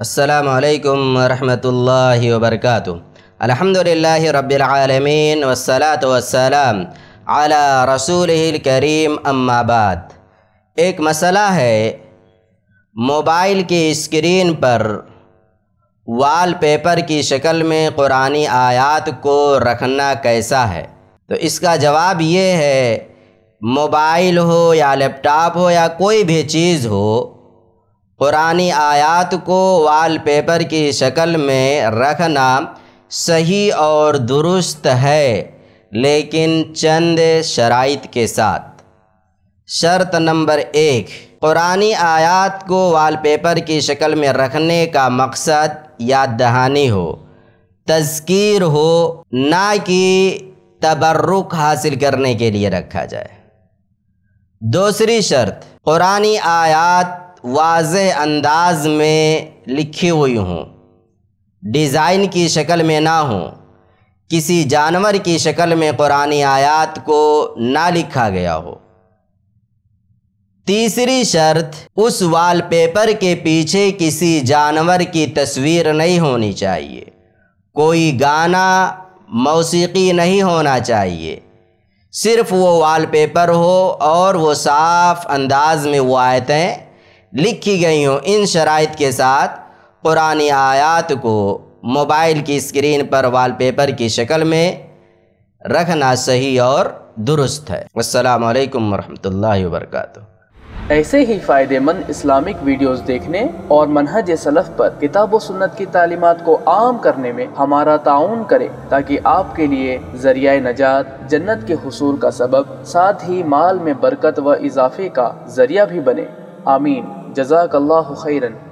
असलकम वरहमल वबरक अलहमदिल्ला रबालमीन वसलात वसलाम आला रसूल करीम अम्माबाद एक मसला है मोबाइल की स्क्रीन पर वॉलपेपर की शक्ल में कुरानी आयत को रखना कैसा है तो इसका जवाब ये है मोबाइल हो या लैपटॉप हो या कोई भी चीज़ हो पुरानी आयात को वॉलपेपर की शक्ल में रखना सही और दुरुस्त है लेकिन चंद शराइत के साथ शर्त नंबर एक पुरानी आयात को वॉलपेपर की शक्ल में रखने का मकसद याद दहानी हो तस्कीर हो ना कि तबर्रुक हासिल करने के लिए रखा जाए दूसरी शर्त पुरानी आयात वाज अंदाज में लिखी हुई हूँ डिज़ाइन की शक्ल में ना हो किसी जानवर की शक्ल में कुरानी आयात को ना लिखा गया हो तीसरी शर्त उस वॉलपेपर के पीछे किसी जानवर की तस्वीर नहीं होनी चाहिए कोई गाना मौसीकी नहीं होना चाहिए सिर्फ वो वॉलपेपर हो और वो साफ़ अंदाज में वो आयतें लिखी गई हों इन शराइ के साथ पुरानी आयात को मोबाइल की स्क्रीन पर वॉलपेपर की शक्ल में रखना सही और दुरुस्त है असलकम वरहमल वर्का ऐसे ही फ़ायदेमंद इस्लामिक वीडियोस देखने और मनहज सलफ़ पर किताब व सुन्नत की तालीमत को आम करने में हमारा ताउन करें ताकि आपके लिए जरिया नजात जन्नत के हसूल का सबब साथ ही माल में बरकत व इजाफे का जरिया भी बने आमीन जजाकल्ला खैरन